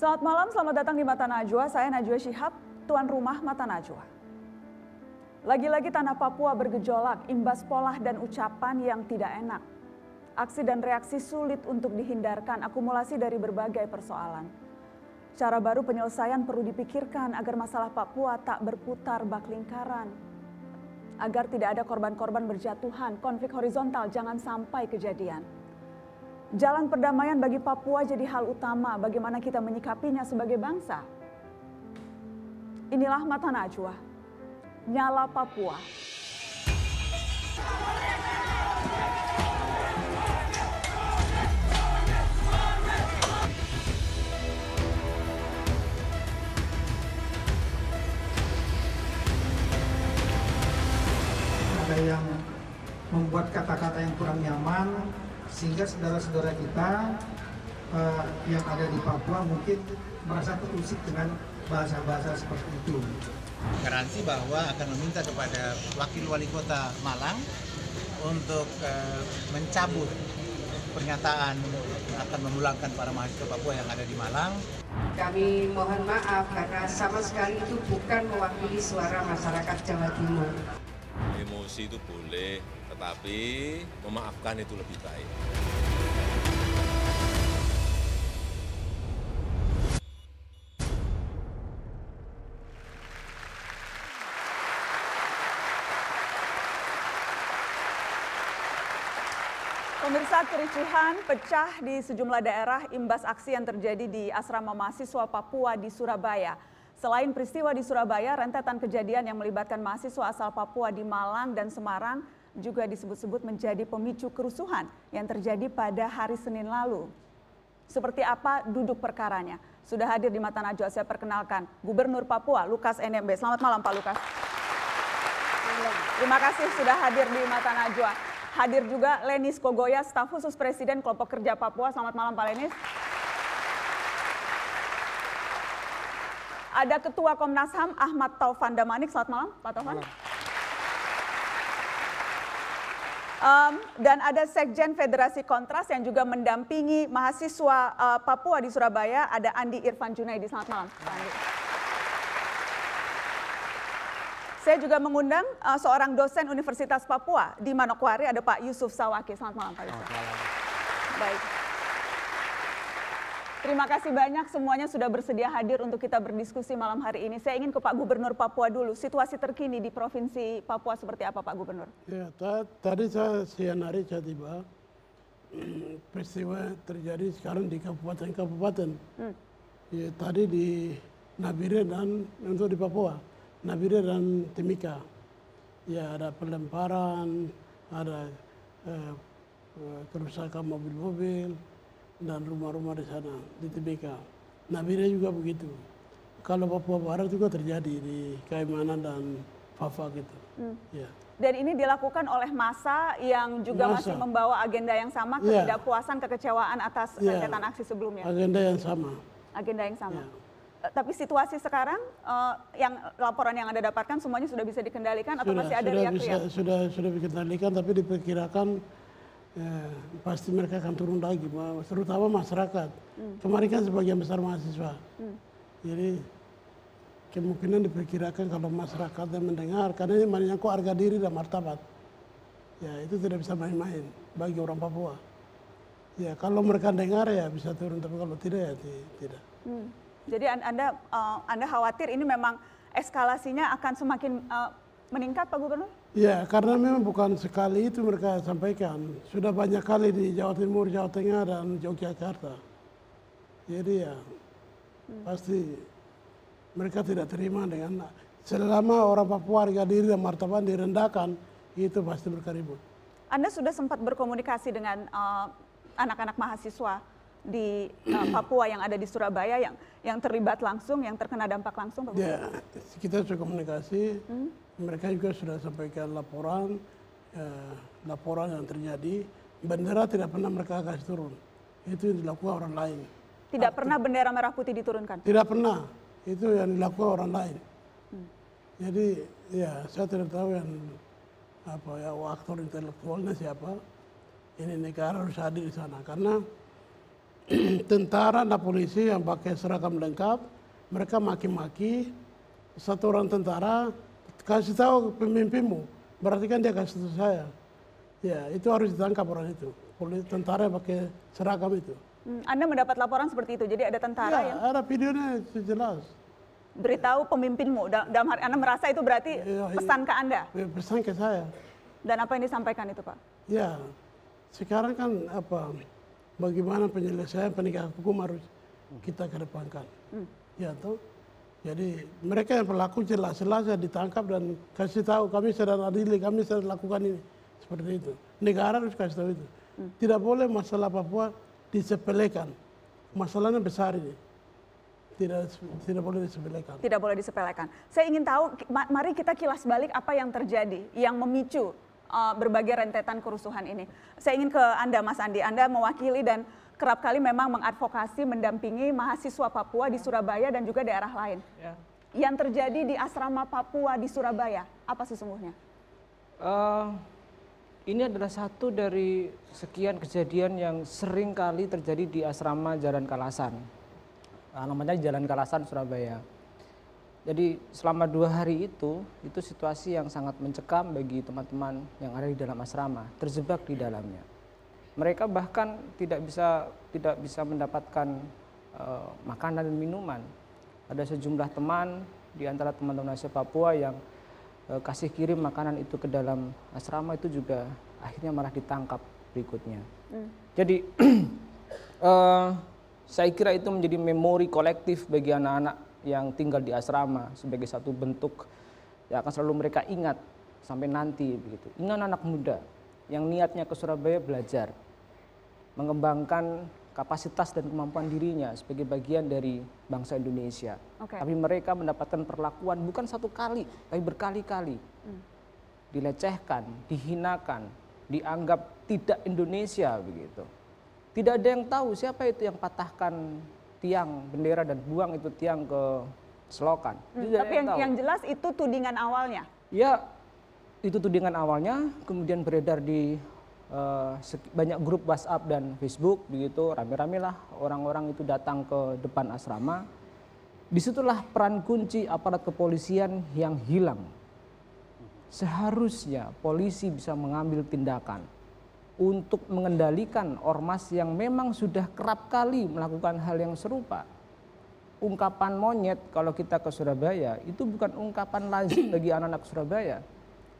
Selamat malam, selamat datang di Mata Najwa. Saya Najwa Shihab, tuan rumah Mata Najwa. Lagi-lagi tanah Papua bergejolak imbas pola dan ucapan yang tidak enak. Aksi dan reaksi sulit untuk dihindarkan akumulasi dari berbagai persoalan. Cara baru penyelesaian perlu dipikirkan agar masalah Papua tak berputar bak lingkaran. Agar tidak ada korban-korban berjatuhan, konflik horizontal jangan sampai kejadian. Jalan perdamaian bagi Papua jadi hal utama bagaimana kita menyikapinya sebagai bangsa. Inilah mata najwa, nyala Papua. Ada yang membuat kata-kata yang kurang nyaman, sehingga saudara-saudara kita uh, yang ada di Papua mungkin merasa terusik dengan bahasa-bahasa seperti itu. Garansi bahwa akan meminta kepada Wakil Wali Kota Malang untuk uh, mencabut pernyataan akan memulangkan para mahasiswa Papua yang ada di Malang. Kami mohon maaf karena sama sekali itu bukan mewakili suara masyarakat Jawa Timur emosi itu boleh, tetapi memaafkan itu lebih baik. Pemirsa kericuhan pecah di sejumlah daerah imbas aksi yang terjadi di asrama mahasiswa Papua di Surabaya. Selain peristiwa di Surabaya, rentetan kejadian yang melibatkan mahasiswa asal Papua di Malang dan Semarang juga disebut-sebut menjadi pemicu kerusuhan yang terjadi pada hari Senin lalu. Seperti apa duduk perkaranya? Sudah hadir di Mata Najwa, saya perkenalkan Gubernur Papua, Lukas NMB. Selamat malam Pak Lukas. Terima kasih sudah hadir di Mata Najwa. Hadir juga Lenis Kogoya, staf khusus Presiden Kelompok Kerja Papua. Selamat malam Pak Lenis. Ada Ketua Komnas HAM Ahmad Taufan Damanik. Selamat malam, Pak Taufan. Um, dan ada Sekjen Federasi Kontras yang juga mendampingi mahasiswa uh, Papua di Surabaya, ada Andi Irfan Junaidi. Selamat malam, Pak Andi. Saya juga mengundang uh, seorang dosen Universitas Papua di Manokwari, ada Pak Yusuf Sawaki. Selamat malam, Pak Yusuf. Selamat malam. Baik. Terima kasih banyak semuanya sudah bersedia hadir untuk kita berdiskusi malam hari ini. Saya ingin ke Pak Gubernur Papua dulu. Situasi terkini di Provinsi Papua seperti apa Pak Gubernur? Ya, tadi saya siang hari saya tiba. Peristiwa terjadi sekarang di kabupaten-kabupaten. Hmm. Ya, tadi di Nabire dan untuk di Papua. Nabire dan Timika. Ya, ada pelemparan, ada eh, eh kerusakan mobil-mobil dan rumah-rumah di sana di TBK. Nabire juga begitu. Kalau Papua Barat juga terjadi di Kaimana dan Fafa gitu. Hmm. Ya. Dan ini dilakukan oleh masa yang juga masa. masih membawa agenda yang sama, ya. kekecewaan atas eh, ya. kegiatan aksi sebelumnya. Agenda yang sama. Agenda yang sama. Ya. Eh, tapi situasi sekarang uh, yang laporan yang Anda dapatkan semuanya sudah bisa dikendalikan sudah, atau masih ada sudah riak-riak? Bisa, sudah sudah dikendalikan tapi diperkirakan ya, pasti mereka akan turun lagi, terutama masyarakat. Hmm. Kemarin kan sebagian besar mahasiswa. Hmm. Jadi kemungkinan diperkirakan kalau masyarakat yang mendengar, karena ini banyak harga diri dan martabat. Ya itu tidak bisa main-main bagi orang Papua. Ya kalau mereka dengar ya bisa turun, tapi kalau tidak ya tidak. Hmm. Jadi anda uh, anda khawatir ini memang eskalasinya akan semakin uh, meningkat, Pak Gubernur? Ya, karena memang bukan sekali itu mereka sampaikan. Sudah banyak kali di Jawa Timur, Jawa Tengah, dan Yogyakarta. Jadi ya, hmm. pasti mereka tidak terima dengan selama orang Papua harga diri dan martabat direndahkan, itu pasti mereka ribut. Anda sudah sempat berkomunikasi dengan eh, anak-anak uh, mahasiswa di uh, Papua yang ada di Surabaya yang yang terlibat langsung, yang terkena dampak langsung? Ya, kita sudah komunikasi. Hmm? mereka juga sudah sampaikan laporan eh, laporan yang terjadi bendera tidak pernah mereka kasih turun itu yang dilakukan orang lain tidak Aktif. pernah bendera merah putih diturunkan tidak pernah itu yang dilakukan orang lain hmm. jadi ya saya tidak tahu yang apa ya aktor intelektualnya siapa ini negara harus hadir di sana karena tentara dan polisi yang pakai seragam lengkap mereka maki-maki satu orang tentara kasih tahu pemimpinmu, berarti kan dia kasih tahu saya. Ya, itu harus ditangkap orang itu. Polisi tentara pakai seragam itu. Hmm, Anda mendapat laporan seperti itu, jadi ada tentara ya, yang... ada videonya jelas. Beritahu pemimpinmu, dalam hari Anda merasa itu berarti ya, ya. pesan ke Anda? Ya, pesan ke saya. Dan apa yang disampaikan itu Pak? Ya, sekarang kan apa, bagaimana penyelesaian penegakan hukum harus kita kedepankan. Hmm. Ya, tuh. Jadi mereka yang pelaku jelas-jelas ya ditangkap dan kasih tahu kami sedang adili, kami sedang lakukan ini. Seperti itu. Negara harus kasih tahu itu. Hmm. Tidak boleh masalah Papua disepelekan. Masalahnya besar ini. Tidak, tidak boleh disepelekan. Tidak boleh disepelekan. Saya ingin tahu, mari kita kilas balik apa yang terjadi, yang memicu eh, berbagai rentetan kerusuhan ini. Saya ingin ke Anda, Mas Andi. Anda mewakili dan kerap kali memang mengadvokasi, mendampingi mahasiswa Papua di Surabaya dan juga daerah lain. Ya. Yang terjadi di asrama Papua di Surabaya, apa sesungguhnya? Uh, ini adalah satu dari sekian kejadian yang sering kali terjadi di asrama Jalan Kalasan. Nah, namanya Jalan Kalasan, Surabaya. Jadi selama dua hari itu, itu situasi yang sangat mencekam bagi teman-teman yang ada di dalam asrama, terjebak di dalamnya mereka bahkan tidak bisa tidak bisa mendapatkan uh, makanan dan minuman. Ada sejumlah teman di antara teman-teman Asia Papua yang uh, kasih kirim makanan itu ke dalam asrama itu juga akhirnya malah ditangkap berikutnya. Hmm. Jadi uh, saya kira itu menjadi memori kolektif bagi anak-anak yang tinggal di asrama sebagai satu bentuk yang akan selalu mereka ingat sampai nanti begitu. Ingat anak muda yang niatnya ke Surabaya belajar, mengembangkan kapasitas dan kemampuan dirinya sebagai bagian dari bangsa Indonesia. Okay. Tapi mereka mendapatkan perlakuan bukan satu kali, tapi berkali-kali. Hmm. Dilecehkan, dihinakan, dianggap tidak Indonesia begitu. Tidak ada yang tahu siapa itu yang patahkan tiang bendera dan buang itu tiang ke selokan. Hmm, tapi yang, yang, yang jelas itu tudingan awalnya. Ya, itu tudingan awalnya kemudian beredar di uh, banyak grup WhatsApp dan Facebook begitu rame-rame lah orang-orang itu datang ke depan asrama. Disitulah peran kunci aparat kepolisian yang hilang. Seharusnya polisi bisa mengambil tindakan untuk mengendalikan ormas yang memang sudah kerap kali melakukan hal yang serupa. Ungkapan monyet kalau kita ke Surabaya itu bukan ungkapan lazim bagi anak-anak Surabaya.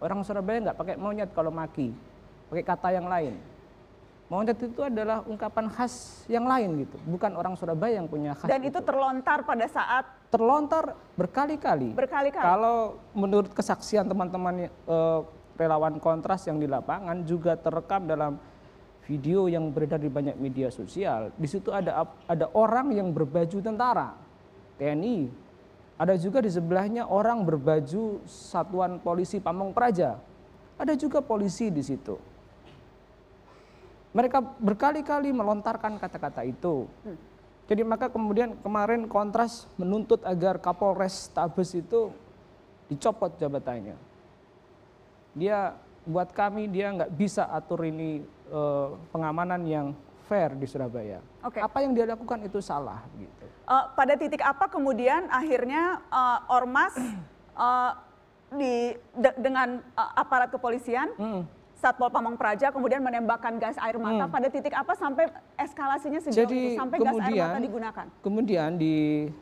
Orang Surabaya nggak pakai monyet kalau maki pakai kata yang lain. Montet itu adalah ungkapan khas yang lain gitu, bukan orang Surabaya yang punya khas. Dan itu, itu terlontar pada saat terlontar berkali-kali. Berkali-kali. Kalau menurut kesaksian teman-teman eh, relawan kontras yang di lapangan juga terekam dalam video yang beredar di banyak media sosial. Di situ ada ada orang yang berbaju tentara, TNI. Ada juga di sebelahnya orang berbaju satuan polisi Pamong Praja. Ada juga polisi di situ mereka berkali-kali melontarkan kata-kata itu. Hmm. Jadi maka kemudian kemarin kontras menuntut agar Kapolres Tabes itu dicopot jabatannya. Dia buat kami dia nggak bisa atur ini uh, pengamanan yang fair di Surabaya. Okay. Apa yang dia lakukan itu salah gitu. Uh, pada titik apa kemudian akhirnya uh, ormas uh, di de, dengan uh, aparat kepolisian? Mm Satpol Pamong Praja kemudian menembakkan gas air mata hmm. pada titik apa sampai eskalasinya sejauh jadi, itu sampai kemudian, gas air mata digunakan? Kemudian di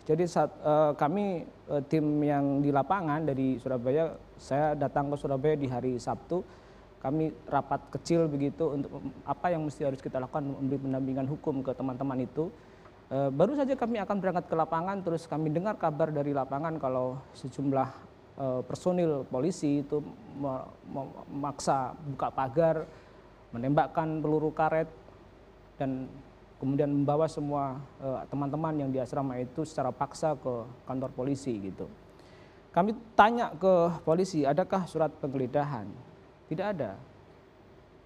jadi saat uh, eh, kami uh, tim yang di lapangan dari Surabaya saya datang ke Surabaya di hari Sabtu kami rapat kecil begitu untuk apa yang mesti harus kita lakukan memberi pendampingan hukum ke teman-teman itu. Eh, baru saja kami akan berangkat ke lapangan terus kami dengar kabar dari lapangan kalau sejumlah Eh, personil polisi itu memaksa buka pagar, menembakkan peluru karet dan kemudian membawa semua eh, teman-teman yang di asrama itu secara paksa ke kantor polisi gitu. Kami tanya ke polisi, adakah surat penggeledahan? Tidak ada.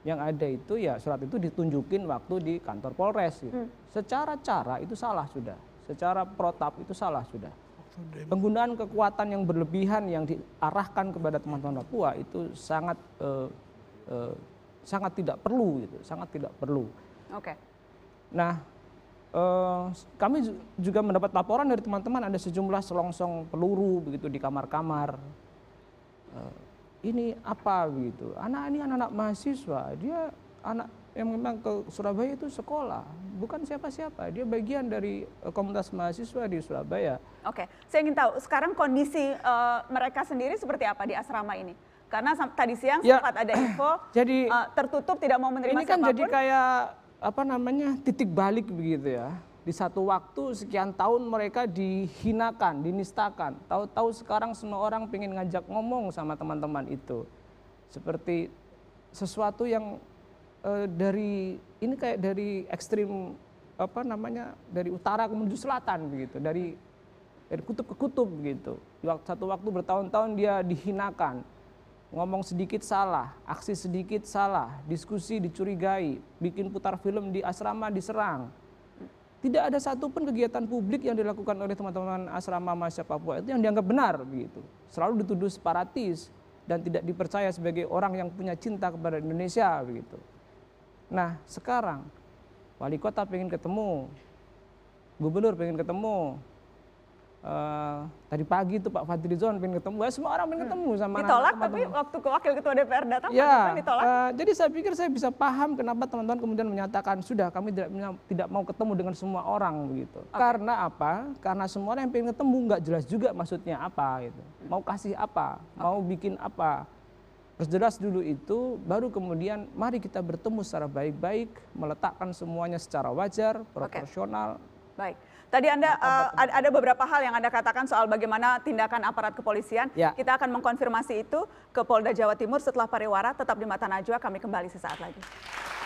Yang ada itu ya surat itu ditunjukin waktu di kantor Polres. Gitu. Hmm. Secara cara itu salah sudah. Secara protap itu salah sudah. Penggunaan kekuatan yang berlebihan yang diarahkan kepada teman-teman Papua itu sangat eh, eh, sangat tidak perlu gitu, sangat tidak perlu. Oke. Okay. Nah, eh, kami juga mendapat laporan dari teman-teman ada sejumlah selongsong peluru begitu di kamar-kamar. Eh, ini apa begitu? Anak ini anak-anak mahasiswa, dia anak yang memang ke Surabaya itu sekolah, bukan siapa-siapa. Dia bagian dari eh, komunitas mahasiswa di Surabaya. Oke, saya ingin tahu sekarang kondisi uh, mereka sendiri seperti apa di asrama ini? Karena tadi siang ya, sempat ada info jadi uh, tertutup tidak mau menerima ini kan siapapun. Ini kan jadi kayak apa namanya titik balik begitu ya. Di satu waktu sekian tahun mereka dihinakan, dinistakan. Tahu-tahu sekarang semua orang ingin ngajak ngomong sama teman-teman itu. Seperti sesuatu yang Eh, dari ini kayak dari ekstrim apa namanya dari utara ke menuju selatan begitu dari dari kutub ke kutub begitu satu waktu bertahun-tahun dia dihinakan ngomong sedikit salah aksi sedikit salah diskusi dicurigai bikin putar film di asrama diserang tidak ada satupun kegiatan publik yang dilakukan oleh teman-teman asrama mahasiswa Papua itu yang dianggap benar begitu selalu dituduh separatis dan tidak dipercaya sebagai orang yang punya cinta kepada Indonesia begitu Nah sekarang wali kota pengen ketemu, gubernur pengen ketemu, Uh, tadi pagi tuh Pak fadli zon pengen ketemu, ya, semua orang pengen hmm. ketemu sama ditolak teman tapi teman tapi waktu ke wakil ketua DPR datang ya, ditolak. Uh, jadi saya pikir saya bisa paham kenapa teman-teman kemudian menyatakan sudah kami tidak tidak mau ketemu dengan semua orang begitu. Okay. Karena apa? Karena semua orang yang pengen ketemu nggak jelas juga maksudnya apa gitu. Mau kasih apa? Mau okay. bikin apa? jelas dulu itu, baru kemudian mari kita bertemu secara baik-baik, meletakkan semuanya secara wajar, proporsional. Okay. Baik. Tadi Anda uh, ada beberapa hal yang Anda katakan soal bagaimana tindakan aparat kepolisian. Ya. Kita akan mengkonfirmasi itu ke Polda Jawa Timur setelah pariwara. Tetap di Mata Najwa, kami kembali sesaat lagi.